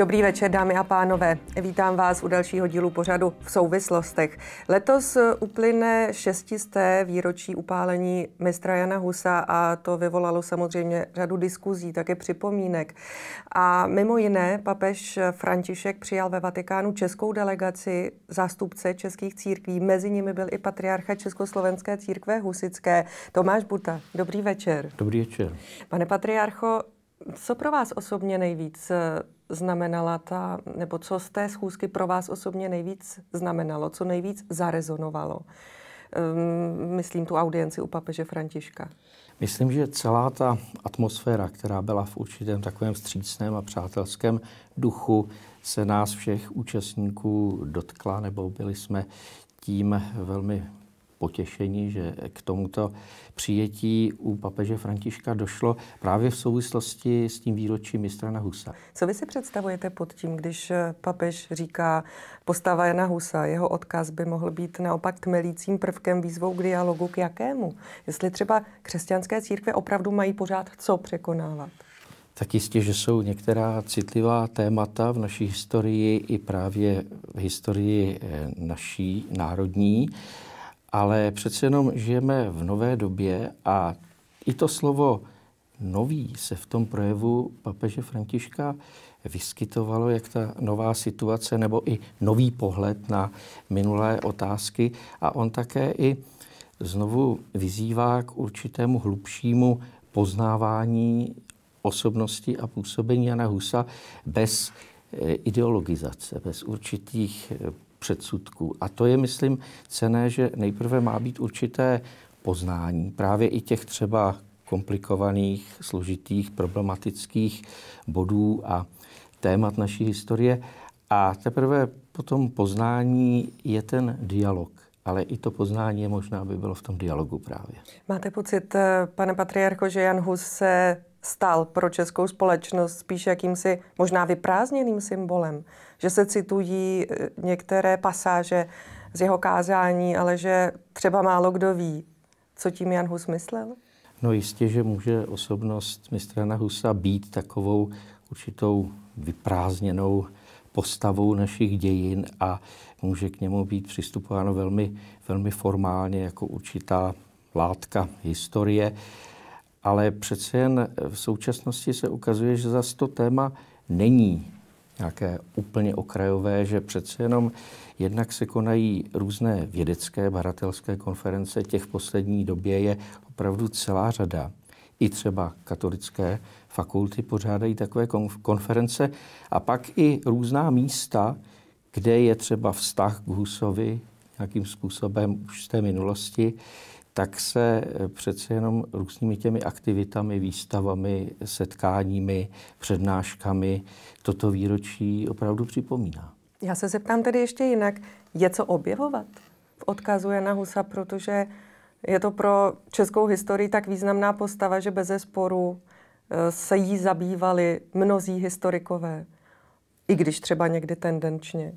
Dobrý večer, dámy a pánové. Vítám vás u dalšího dílu pořadu v souvislostech. Letos uplyne šestisté výročí upálení mistra Jana Husa a to vyvolalo samozřejmě řadu diskuzí, také připomínek. A mimo jiné papež František přijal ve Vatikánu českou delegaci zástupce českých církví. Mezi nimi byl i patriarcha Československé církve husické Tomáš Buta. Dobrý večer. Dobrý večer. Pane patriarcho, co pro vás osobně nejvíc eh, znamenala ta, nebo co z té schůzky pro vás osobně nejvíc znamenalo, co nejvíc zarezonovalo? Ehm, myslím tu audienci u papeže Františka. Myslím, že celá ta atmosféra, která byla v určitém takovém střícném a přátelském duchu, se nás všech účastníků dotkla, nebo byli jsme tím velmi potěšení, že k tomuto přijetí u papeže Františka došlo právě v souvislosti s tím výročím mistra na Husa. Co vy si představujete pod tím, když eh, papež říká postava Jana Husa, jeho odkaz by mohl být naopak tmelícím prvkem výzvou k dialogu k jakému? Jestli třeba křesťanské církve opravdu mají pořád co překonávat? Tak jistě, že jsou některá citlivá témata v naší historii i právě v historii eh, naší národní ale přece jenom žijeme v nové době a i to slovo nový se v tom projevu papeže Františka vyskytovalo, jak ta nová situace nebo i nový pohled na minulé otázky. A on také i znovu vyzývá k určitému hlubšímu poznávání osobnosti a působení Jana Husa bez eh, ideologizace, bez určitých eh, předsudků. A to je, myslím, cené, že nejprve má být určité poznání právě i těch třeba komplikovaných, složitých, problematických bodů a témat naší historie. A teprve po tom poznání je ten dialog. Ale i to poznání je možná, aby bylo v tom dialogu právě. Máte pocit, eh, pane patriarcho, že Jan Hus se stal pro českou společnost spíš jakýmsi možná vyprázdněným symbolem, že se citují eh, některé pasáže z jeho kázání, ale že třeba málo kdo ví, co tím Jan Hus myslel? No jistě, že může osobnost mistra Jana Husa být takovou určitou vyprázdněnou postavou našich dějin a může k němu být přistupováno velmi, velmi formálně jako určitá látka historie ale přece jen eh, v současnosti se ukazuje, že za to téma není nějaké úplně okrajové, že přece jenom jednak se konají různé vědecké, baratelské konference, těch v poslední době je opravdu celá řada. I třeba katolické fakulty pořádají takové konference a pak i různá místa, kde je třeba vztah k Husovi nějakým způsobem už z té minulosti, tak se eh, přece jenom různými těmi aktivitami, výstavami, setkáními, přednáškami toto výročí opravdu připomíná. Já se zeptám tedy ještě jinak, je co objevovat v odkazu Jana Husa, protože je to pro českou historii tak významná postava, že bez sporu eh, se jí zabývali mnozí historikové, i když třeba někdy tendenčně.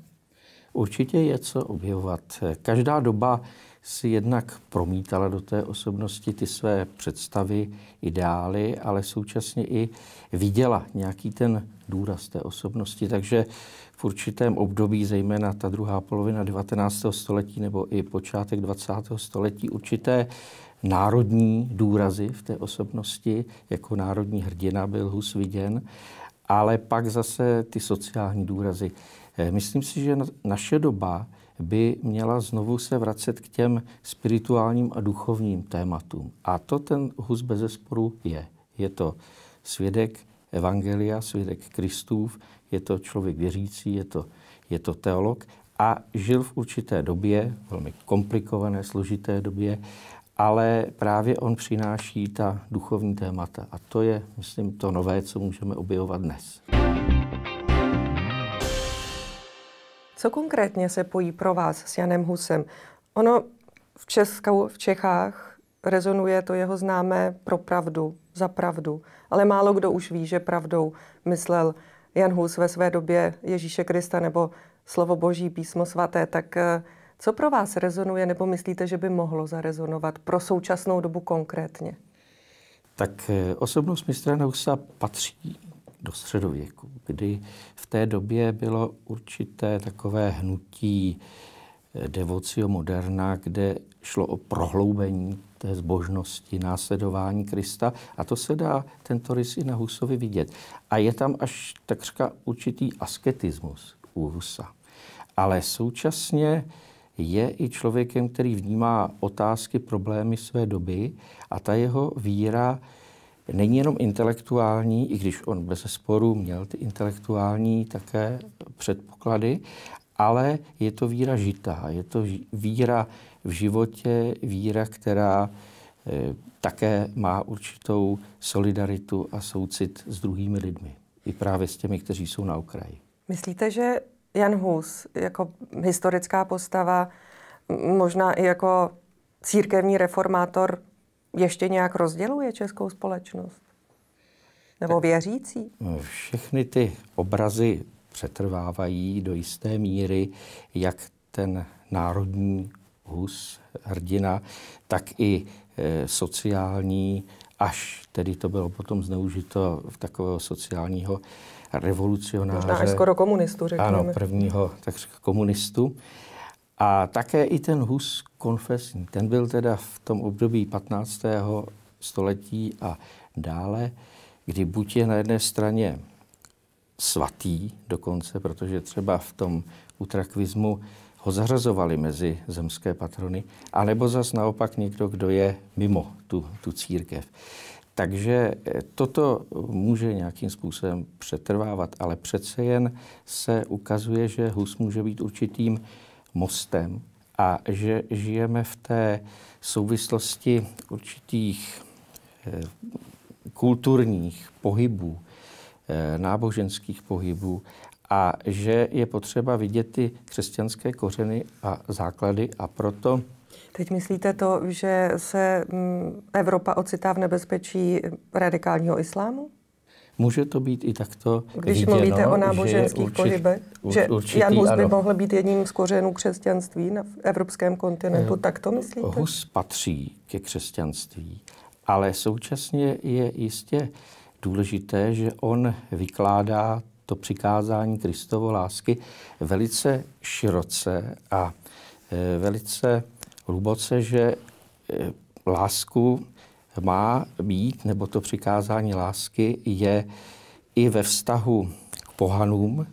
Určitě je co objevovat. Každá doba si jednak promítala do té osobnosti ty své představy, ideály, ale současně i viděla nějaký ten důraz té osobnosti. Takže v určitém období, zejména ta druhá polovina 19. století nebo i počátek 20. století, určité národní důrazy v té osobnosti, jako národní hrdina byl Hus viděn ale pak zase ty sociální důrazy. Eh, myslím si, že naše doba by měla znovu se vracet k těm spirituálním a duchovním tématům. A to ten hus bez zesporu je. Je to svědek Evangelia, svědek Kristův, je to člověk věřící, je to, je to teolog a žil v určité době, velmi komplikované, složité době ale právě on přináší ta duchovní témata. A to je, myslím, to nové, co můžeme objevovat dnes. Co konkrétně se pojí pro vás s Janem Husem? Ono v, Česku, v Čechách rezonuje to jeho známé pro pravdu, za pravdu, ale málo kdo už ví, že pravdou myslel Jan Hus ve své době Ježíše Krista nebo slovo Boží, písmo svaté, tak uh, co pro vás rezonuje nebo myslíte, že by mohlo zarezonovat pro současnou dobu konkrétně? Tak eh, osobnost mistra Nausa patří do středověku, kdy v té době bylo určité takové hnutí eh, devocio moderna, kde šlo o prohloubení té zbožnosti, následování Krista. A to se dá tento rys i na Husovi vidět. A je tam až takřka určitý asketismus u Husa. Ale současně je i člověkem, který vnímá otázky, problémy své doby a ta jeho víra není jenom intelektuální, i když on bez sporu měl ty intelektuální také předpoklady, ale je to víra žitá, je to víra v životě, víra, která e, také má určitou solidaritu a soucit s druhými lidmi, i právě s těmi, kteří jsou na okraji. Myslíte, že Jan Hus jako historická postava, možná i jako církevní reformátor, ještě nějak rozděluje českou společnost? Nebo věřící? No, všechny ty obrazy přetrvávají do jisté míry, jak ten národní hus, hrdina, tak i e, sociální, až tedy to bylo potom zneužito v takového sociálního revolucionáře. Možná skoro komunistu, řekněme. Ano, prvního řek, komunistu. A také i ten Hus konfesní, ten byl teda v tom období 15. století a dále, kdy buď je na jedné straně svatý dokonce, protože třeba v tom utrakvismu ho zařazovali mezi zemské patrony, anebo zas naopak někdo, kdo je mimo tu, tu církev. Takže eh, toto může nějakým způsobem přetrvávat, ale přece jen se ukazuje, že hus může být určitým mostem a že žijeme v té souvislosti určitých eh, kulturních pohybů, eh, náboženských pohybů a že je potřeba vidět ty křesťanské kořeny a základy a proto Teď myslíte to, že se mm, Evropa ocitá v nebezpečí radikálního islámu? Může to být i takto Když viděno, mluvíte o náboženských určit, pohybech, že určitý, Jan Hus by ano. mohl být jedním z kořenů křesťanství na evropském kontinentu, eh, tak to myslíte? Hus patří ke křesťanství, ale současně je jistě důležité, že on vykládá to přikázání Kristovo lásky velice široce a eh, velice hluboce, že eh, lásku má být, nebo to přikázání lásky je i ve vztahu k pohanům,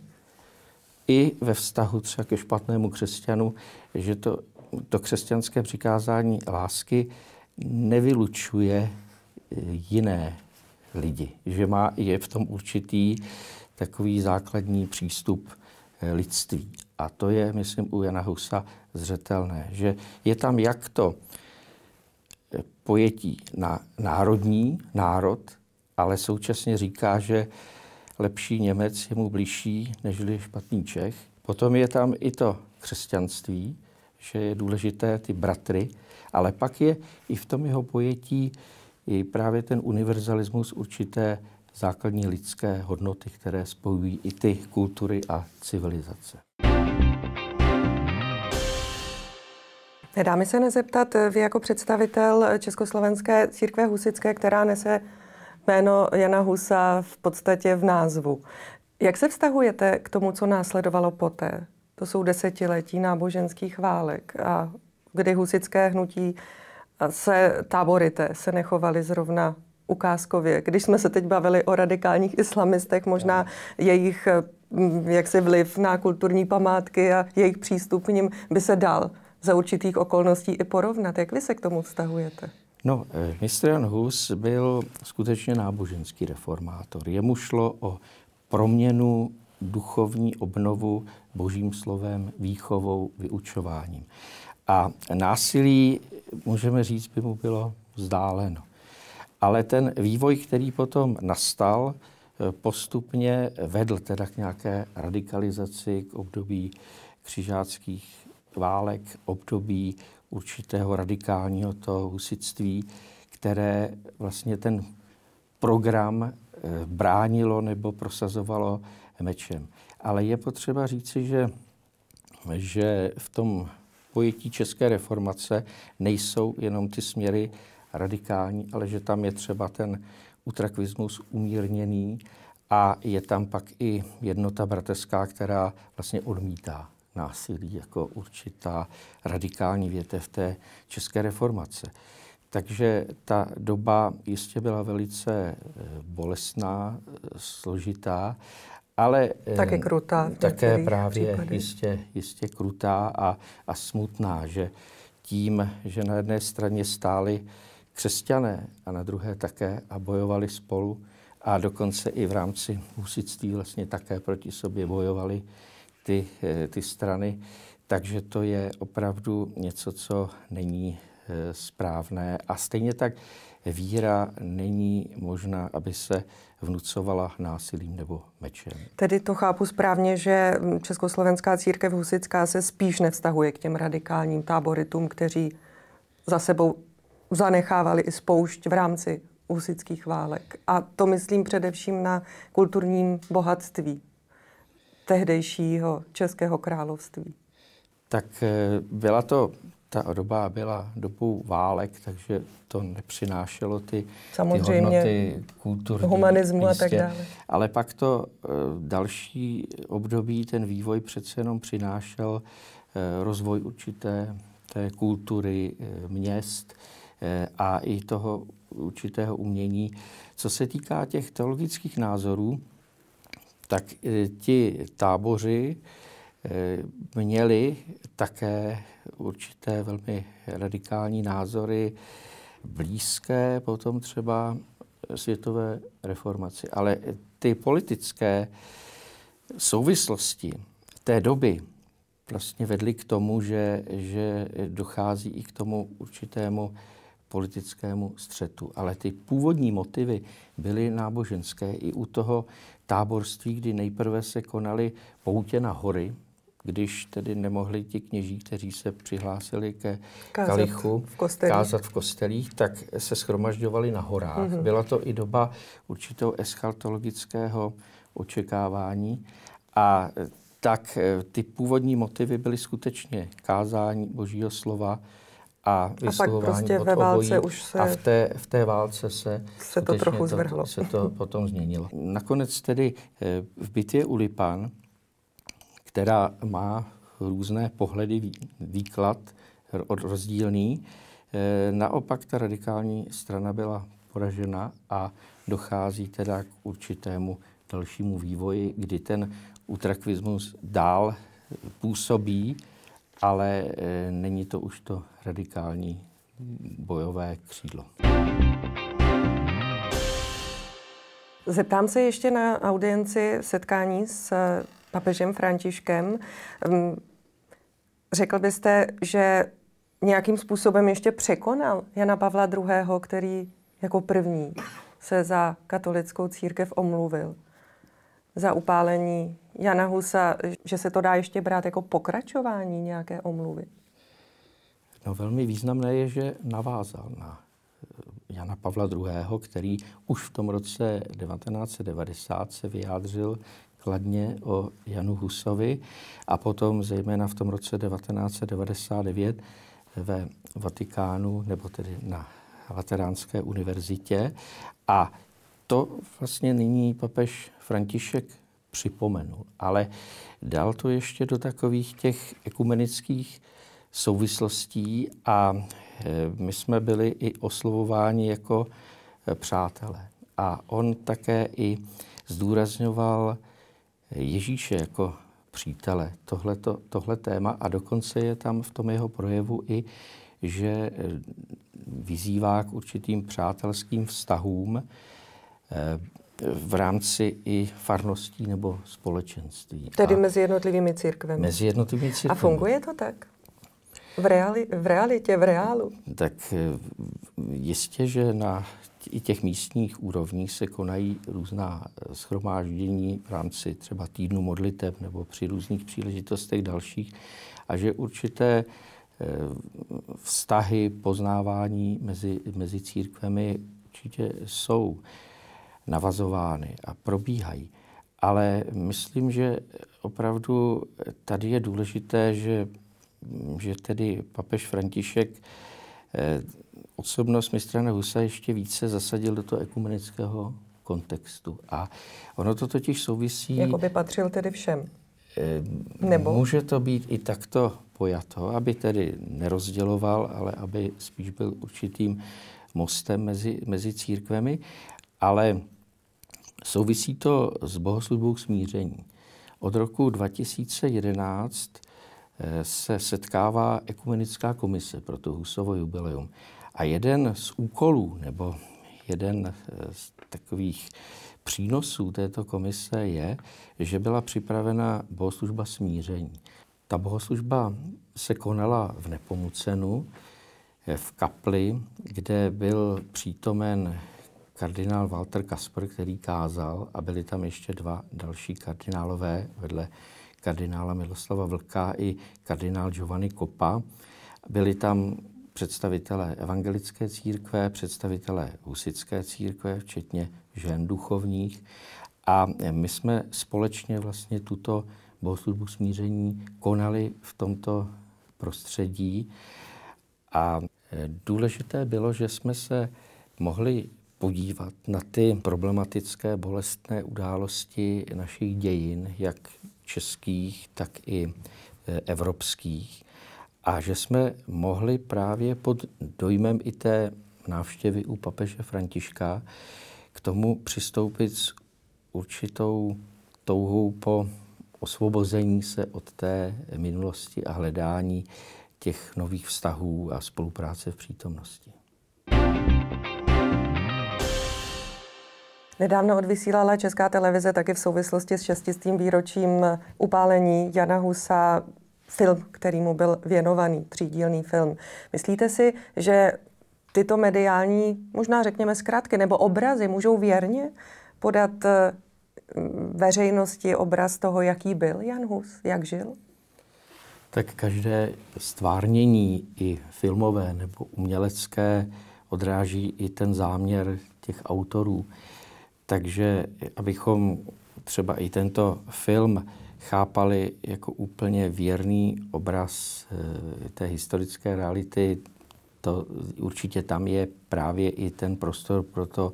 i ve vztahu třeba ke špatnému křesťanu, že to, to křesťanské přikázání lásky nevylučuje eh, jiné lidi, že má, je v tom určitý takový základní přístup eh, lidství a to je, myslím, u Jana Husa zřetelné, že je tam jak to eh, pojetí na národní, národ, ale současně říká, že lepší Němec je mu blížší než špatný Čech. Potom je tam i to křesťanství, že je důležité ty bratry, ale pak je i v tom jeho pojetí i právě ten univerzalismus určité základní lidské hodnoty, které spojují i ty kultury a civilizace. Nedá mi se nezeptat, eh, vy jako představitel eh, Československé církve husické, která nese jméno Jana Husa v podstatě v názvu. Jak se vztahujete k tomu, co následovalo poté? To jsou desetiletí náboženských válek, a kdy husické hnutí se táborité se nechovali zrovna ukázkově. Když jsme se teď bavili o radikálních islamistech, možná jejich eh, jaksi vliv na kulturní památky a jejich přístup k nim by se dal za určitých okolností i porovnat. Jak vy se k tomu vztahujete? No, eh, Jan Hus byl skutečně náboženský reformátor. Jemu šlo o proměnu duchovní obnovu božím slovem, výchovou, vyučováním. A násilí, můžeme říct, by mu bylo vzdáleno. Ale ten vývoj, který potom nastal, eh, postupně vedl teda k nějaké radikalizaci, k období křižáckých válek, období určitého radikálního toho husitství, které vlastně ten program eh, bránilo nebo prosazovalo mečem. Ale je potřeba říci, že, že v tom pojetí České reformace nejsou jenom ty směry radikální, ale že tam je třeba ten utrakvismus umírněný a je tam pak i jednota bratrská, která vlastně odmítá násilí jako určitá radikální větev té české reformace. Takže ta doba jistě byla velice eh, bolestná, eh, složitá, ale eh, také krutá. Také právě případech. jistě, jistě krutá a, a smutná, že tím, že na jedné straně stáli křesťané a na druhé také a bojovali spolu a dokonce i v rámci husitství vlastně také proti sobě bojovali ty, eh, ty strany. Takže to je opravdu něco, co není eh, správné. A stejně tak víra není možná, aby se vnucovala násilím nebo mečem. Tedy to chápu správně, že Československá církev husická se spíš nevztahuje k těm radikálním táboritům, kteří za sebou zanechávali i spoušť v rámci husických válek. A to myslím především na kulturním bohatství tehdejšího Českého království? Tak eh, byla to, ta doba byla dobou válek, takže to nepřinášelo ty, Samozřejmě, ty hodnoty kulturní. humanismu místě. a tak dále. Ale pak to eh, další období, ten vývoj přece jenom přinášel eh, rozvoj určité té kultury měst a i toho určitého umění. Co se týká těch teologických názorů, tak eh, ti táboři eh, měli také určité velmi radikální názory blízké potom třeba světové reformaci. Ale ty politické souvislosti té doby vlastně vedly k tomu, že, že dochází i k tomu určitému politickému střetu. Ale ty původní motivy byly náboženské i u toho táborství, kdy nejprve se konaly poutě na hory, když tedy nemohli ti kněží, kteří se přihlásili ke kázat kalichu, v kostelích. kázat v kostelích, tak se schromažďovali na horách. Mm-hmm. Byla to i doba určitého eschatologického očekávání a e, tak e, ty původní motivy byly skutečně kázání božího slova, a vyslovování a pak prostě ve válce obojí. už se... A v té, v té válce se... Se to trochu zvrhlo. To, se to potom změnilo. Nakonec tedy eh, v bitvě u Lipan, která má různé pohledy, výklad rozdílný, eh, naopak ta radikální strana byla poražena a dochází teda k určitému dalšímu vývoji, kdy ten utrakvismus dál působí ale eh, není to už to radikální bojové křídlo. Zeptám se ještě na audienci setkání s eh, papežem Františkem. Hm, řekl byste, že nějakým způsobem ještě překonal Jana Pavla II., který jako první se za katolickou církev omluvil? za upálení Jana Husa, že se to dá ještě brát jako pokračování nějaké omluvy? No, velmi významné je, že navázal na eh, Jana Pavla II., který už v tom roce 1990 se vyjádřil kladně o Janu Husovi a potom zejména v tom roce 1999 ve Vatikánu, nebo tedy na Lateránské univerzitě. A to vlastně nyní papež František připomenul, ale dal to ještě do takových těch ekumenických souvislostí a e, my jsme byli i oslovováni jako e, přátelé. A on také i zdůrazňoval e, Ježíše jako přítele, tohleto, tohle téma a dokonce je tam v tom jeho projevu i, že vyzývá k určitým přátelským vztahům, v rámci i farností nebo společenství. Tedy a mezi jednotlivými církvemi. Mezi jednotlivými církvemi. A funguje to tak? V, reali- v realitě, v reálu? Tak eh, jistě, že na i těch místních úrovních se konají různá eh, schromáždění v rámci třeba týdnu modliteb nebo při různých příležitostech dalších a že určité eh, vztahy, poznávání mezi, mezi církvemi určitě jsou navazovány a probíhají. Ale myslím, že opravdu tady je důležité, že, že tedy papež František eh, osobnost mistra Husa ještě více zasadil do toho ekumenického kontextu. A ono to totiž souvisí... Jako by patřil tedy všem. Eh, Nebo? Může to být i takto pojato, aby tedy nerozděloval, ale aby spíš byl určitým mostem mezi, mezi církvemi. Ale Souvisí to s bohoslužbou smíření. Od roku 2011 eh, se setkává ekumenická komise pro to Husovo jubileum. A jeden z úkolů, nebo jeden eh, z takových přínosů této komise je, že byla připravena bohoslužba smíření. Ta bohoslužba se konala v Nepomucenu, eh, v kapli, kde byl přítomen kardinál Walter Kasper, který kázal, a byli tam ještě dva další kardinálové vedle kardinála Miloslava Vlka i kardinál Giovanni Kopa. Byli tam představitelé evangelické církve, představitelé husické církve, včetně žen duchovních. A my jsme společně vlastně tuto bohoslužbu smíření konali v tomto prostředí. A e, důležité bylo, že jsme se mohli podívat na ty problematické, bolestné události našich dějin, jak českých, tak i e, evropských. A že jsme mohli právě pod dojmem i té návštěvy u papeže Františka k tomu přistoupit s určitou touhou po osvobození se od té minulosti a hledání těch nových vztahů a spolupráce v přítomnosti. Nedávno odvysílala Česká televize taky v souvislosti s šestistým výročím upálení Jana Husa film, který mu byl věnovaný, třídílný film. Myslíte si, že tyto mediální, možná řekněme zkrátky, nebo obrazy můžou věrně podat eh, veřejnosti obraz toho, jaký byl Jan Hus, jak žil? Tak každé stvárnění, i filmové nebo umělecké, odráží i ten záměr těch autorů. Takže abychom třeba i tento film chápali jako úplně věrný obraz eh, té historické reality, to určitě tam je právě i ten prostor pro to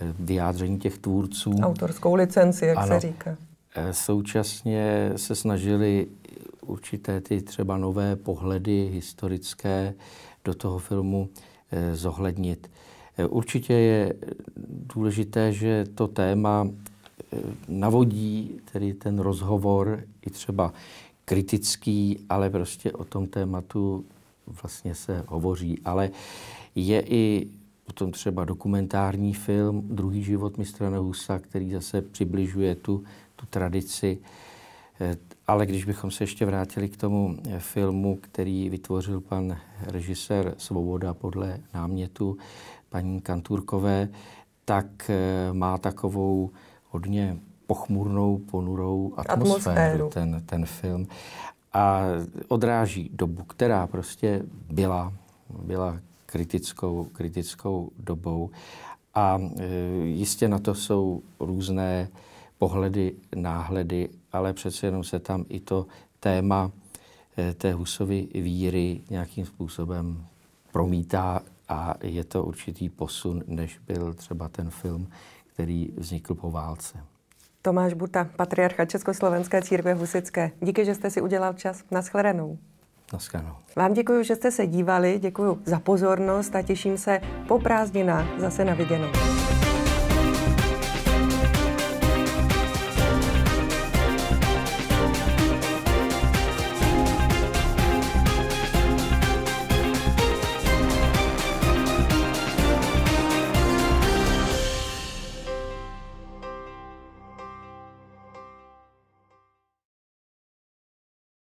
eh, vyjádření těch tvůrců. Autorskou licenci, jak ano. se říká. Eh, současně se snažili určité ty třeba nové pohledy historické do toho filmu zohlednit. Určitě je důležité, že to téma eh, navodí tedy ten rozhovor i třeba kritický, ale prostě o tom tématu vlastně se hovoří. Ale je i potom třeba dokumentární film Druhý život mistra Nehusa, který zase přibližuje tu, tu tradici eh, ale když bychom se ještě vrátili k tomu eh, filmu, který vytvořil pan režisér Svoboda podle námětu paní Kanturkové, tak eh, má takovou hodně pochmurnou, ponurou atmosféru, atmosféru. Ten, ten film. A odráží dobu, která prostě byla, byla kritickou, kritickou dobou. A eh, jistě na to jsou různé pohledy, náhledy, ale přece jenom se tam i to téma eh, té Husovy víry nějakým způsobem promítá a je to určitý posun, než byl třeba ten film, který vznikl po válce. Tomáš Buta, patriarcha Československé církve husické. Díky, že jste si udělal čas. Naschledanou. Naschledanou. Vám děkuji, že jste se dívali, děkuji za pozornost a těším se po prázdninách zase na viděnou.